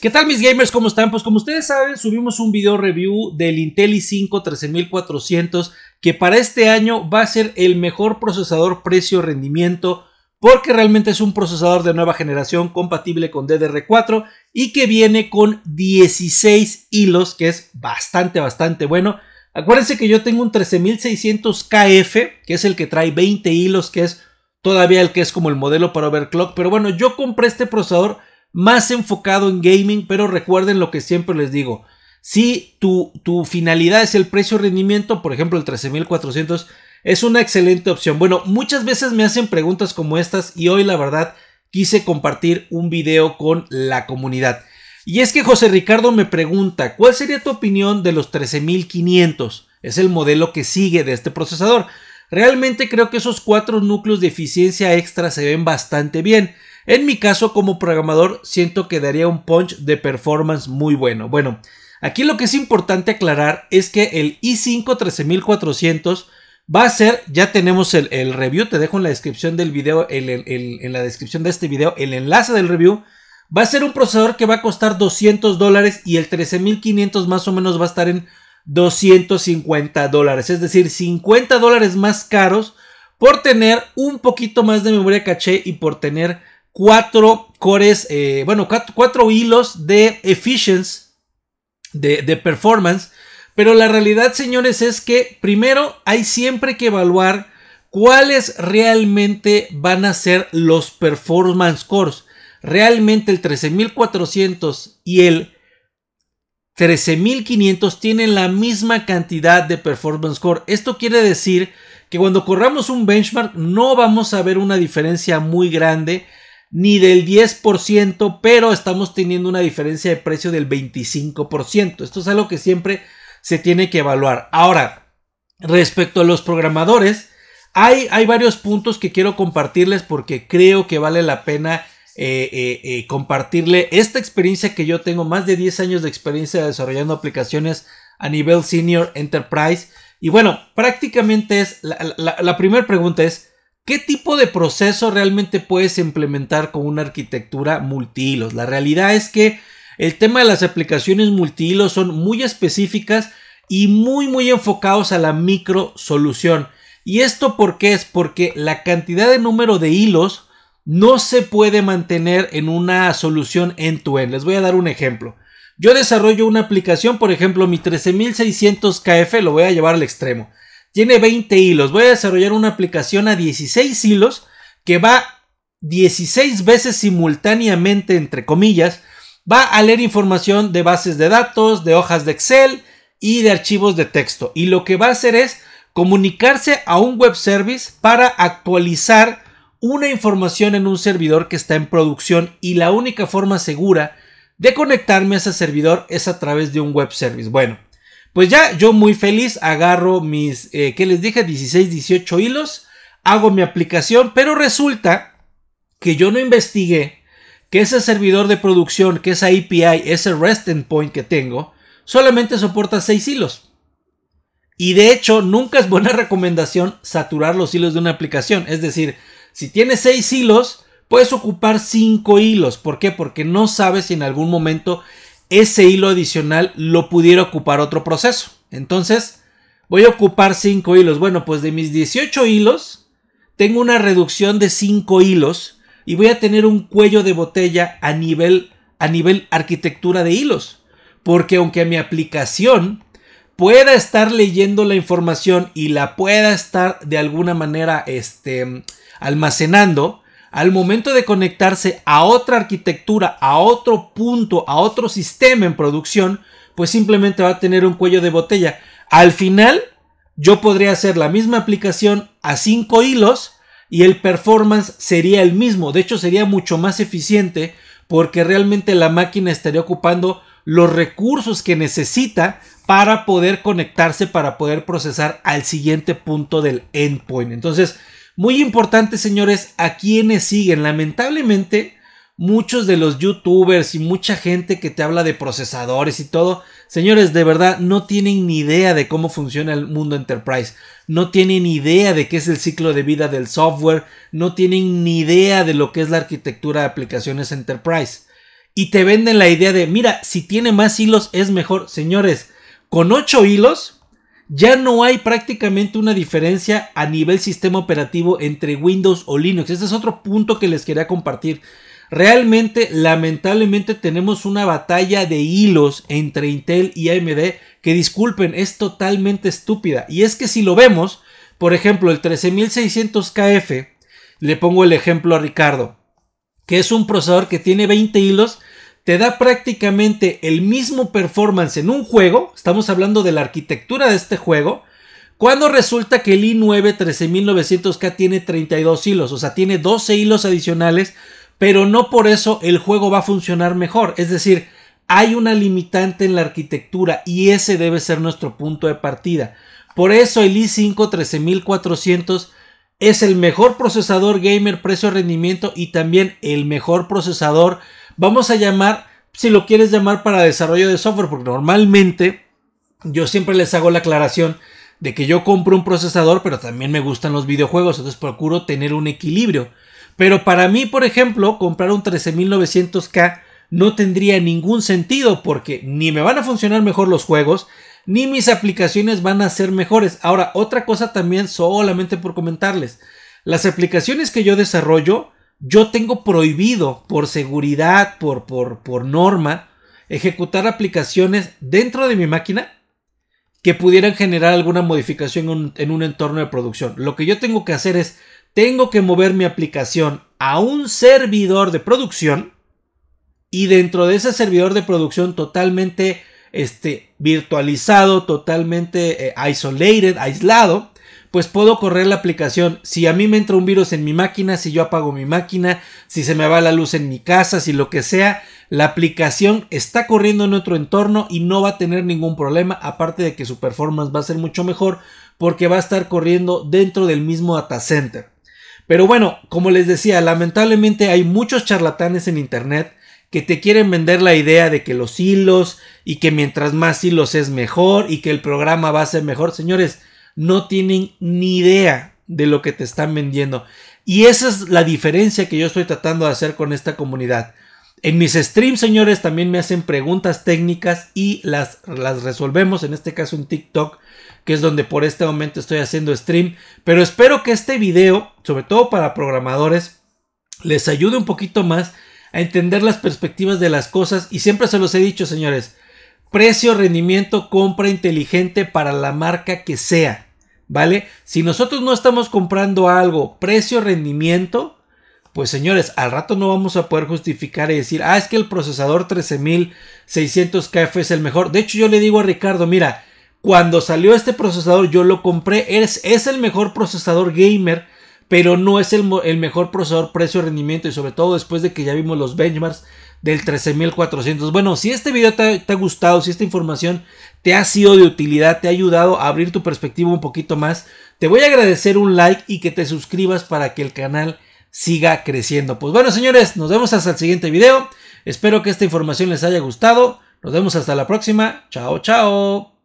¿Qué tal mis gamers? ¿Cómo están? Pues como ustedes saben, subimos un video review del Intel i5 13400 que para este año va a ser el mejor procesador precio-rendimiento porque realmente es un procesador de nueva generación compatible con DDR4 y que viene con 16 hilos, que es bastante, bastante bueno. Acuérdense que yo tengo un 13600KF, que es el que trae 20 hilos, que es todavía el que es como el modelo para overclock, pero bueno, yo compré este procesador más enfocado en gaming, pero recuerden lo que siempre les digo. Si tu, finalidad es el precio-rendimiento, por ejemplo el 13400 es una excelente opción. Bueno, muchas veces me hacen preguntas como estas y hoy la verdad quise compartir un video con la comunidad. Y es que José Ricardo me pregunta, ¿cuál sería tu opinión de los 13500? Es el modelo que sigue de este procesador. Realmente creo que esos cuatro núcleos de eficiencia extra se ven bastante bien. En mi caso, como programador, siento que daría un punch de performance muy bueno. Bueno, aquí lo que es importante aclarar es que el i5 13400 va a ser, ya tenemos el, review, te dejo en la descripción del video, en la descripción de este video, el enlace del review. Va a ser un procesador que va a costar 200 dólares y el 13500 más o menos va a estar en 250 dólares, es decir, 50 dólares más caros por tener un poquito más de memoria caché y por tener cuatro cores, eh, bueno, cuatro, hilos de efficiency, de, de performance. Pero la realidad, señores, es que primero hay siempre que evaluar cuáles realmente van a ser los performance cores. Realmente el 13400 y el 13500 tienen la misma cantidad de performance core. Esto quiere decir que cuando corramos un benchmark no vamos a ver una diferencia muy grande ni del 10%, pero estamos teniendo una diferencia de precio del 25%. Esto es algo que siempre se tiene que evaluar. Ahora, respecto a los programadores, hay, hay varios puntos que quiero compartirles porque creo que vale la pena eh, eh, eh, compartirle esta experiencia que yo tengo, más de 10 años de experiencia desarrollando aplicaciones a nivel senior enterprise. Y bueno, prácticamente es, la, la primera pregunta es, ¿Qué tipo de proceso realmente puedes implementar con una arquitectura multihilos? La realidad es que el tema de las aplicaciones multihilos son muy específicas y muy muy enfocados a la micro solución. ¿Y esto por qué es? Porque la cantidad de número de hilos no se puede mantener en una solución end to -end. Les voy a dar un ejemplo. Yo desarrollo una aplicación, por ejemplo, mi 13600 KF lo voy a llevar al extremo. Tiene 20 hilos. Voy a desarrollar una aplicación a 16 hilos que va 16 veces simultáneamente, entre comillas, va a leer información de bases de datos, de hojas de Excel y de archivos de texto. Y lo que va a hacer es comunicarse a un web service para actualizar una información en un servidor que está en producción y la única forma segura de conectarme a ese servidor es a través de un web service. Bueno, pues ya yo muy feliz agarro mis, eh, ¿qué les dije? 16, 18 hilos, hago mi aplicación, pero resulta que yo no investigué que ese servidor de producción, que esa API, ese REST endpoint que tengo, solamente soporta 6 hilos. Y de hecho, nunca es buena recomendación saturar los hilos de una aplicación. Es decir, si tienes 6 hilos, puedes ocupar 5 hilos. ¿Por qué? Porque no sabes si en algún momento ese hilo adicional lo pudiera ocupar otro proceso. Entonces, voy a ocupar 5 hilos. Bueno, pues de mis 18 hilos, tengo una reducción de 5 hilos y voy a tener un cuello de botella a nivel, a nivel arquitectura de hilos. Porque aunque mi aplicación pueda estar leyendo la información y la pueda estar de alguna manera este, almacenando, al momento de conectarse a otra arquitectura, a otro punto, a otro sistema en producción, pues simplemente va a tener un cuello de botella. Al final, yo podría hacer la misma aplicación a cinco hilos y el performance sería el mismo. De hecho, sería mucho más eficiente porque realmente la máquina estaría ocupando los recursos que necesita para poder conectarse, para poder procesar al siguiente punto del endpoint. Entonces, muy importante, señores, a quienes siguen. Lamentablemente, muchos de los youtubers y mucha gente que te habla de procesadores y todo, señores, de verdad no tienen ni idea de cómo funciona el mundo enterprise, no tienen ni idea de qué es el ciclo de vida del software, no tienen ni idea de lo que es la arquitectura de aplicaciones enterprise. Y te venden la idea de, mira, si tiene más hilos es mejor. Señores, con 8 hilos ya no hay prácticamente una diferencia a nivel sistema operativo entre Windows o Linux. Este es otro punto que les quería compartir. Realmente, lamentablemente, tenemos una batalla de hilos entre Intel y AMD que, disculpen, es totalmente estúpida. Y es que si lo vemos, por ejemplo, el 13600KF, le pongo el ejemplo a Ricardo, que es un procesador que tiene 20 hilos, te da prácticamente el mismo performance en un juego, estamos hablando de la arquitectura de este juego, cuando resulta que el i9 13900K tiene 32 hilos, o sea, tiene 12 hilos adicionales, pero no por eso el juego va a funcionar mejor, es decir, hay una limitante en la arquitectura y ese debe ser nuestro punto de partida. Por eso el i5 13400 es el mejor procesador gamer precio rendimiento y también el mejor procesador vamos a llamar, si lo quieres llamar para desarrollo de software, porque normalmente yo siempre les hago la aclaración de que yo compro un procesador, pero también me gustan los videojuegos, entonces procuro tener un equilibrio. Pero para mí, por ejemplo, comprar un 13900K no tendría ningún sentido porque ni me van a funcionar mejor los juegos, ni mis aplicaciones van a ser mejores. Ahora, otra cosa también solamente por comentarles, las aplicaciones que yo desarrollo yo tengo prohibido por seguridad, por, por, norma, ejecutar aplicaciones dentro de mi máquina que pudieran generar alguna modificación en un, entorno de producción. Lo que yo tengo que hacer es, tengo que mover mi aplicación a un servidor de producción y dentro de ese servidor de producción totalmente este, virtualizado, totalmente eh, isolated, aislado, pues puedo correr la aplicación. Si a mí me entra un virus en mi máquina, si yo apago mi máquina, si se me va la luz en mi casa, si lo que sea, la aplicación está corriendo en otro entorno y no va a tener ningún problema, aparte de que su performance va a ser mucho mejor porque va a estar corriendo dentro del mismo data center. Pero bueno, como les decía, lamentablemente hay muchos charlatanes en internet que te quieren vender la idea de que los hilos y que mientras más hilos es mejor y que el programa va a ser mejor. Señores, no tienen ni idea de lo que te están vendiendo. Y esa es la diferencia que yo estoy tratando de hacer con esta comunidad. En mis streams, señores, también me hacen preguntas técnicas y las, las resolvemos, en este caso en TikTok, que es donde por este momento estoy haciendo stream. Pero espero que este video, sobre todo para programadores, les ayude un poquito más a entender las perspectivas de las cosas. Y siempre se los he dicho, señores, Precio, rendimiento, compra inteligente para la marca que sea. ¿Vale? Si nosotros no estamos comprando algo, precio, rendimiento, pues señores, al rato no vamos a poder justificar y decir, ah, es que el procesador 13600KF es el mejor. De hecho, yo le digo a Ricardo, mira, cuando salió este procesador yo lo compré, es, es el mejor procesador gamer, pero no es el mejor procesador precio-rendimiento y sobre todo después de que ya vimos los benchmarks del 13400. Bueno, si este video te, ha gustado, si esta información te ha sido de utilidad, te ha ayudado a abrir tu perspectiva un poquito más, te voy a agradecer un like y que te suscribas para que el canal siga creciendo. Pues bueno, señores, nos vemos hasta el siguiente video. Espero que esta información les haya gustado. Nos vemos hasta la próxima. Chao, chao.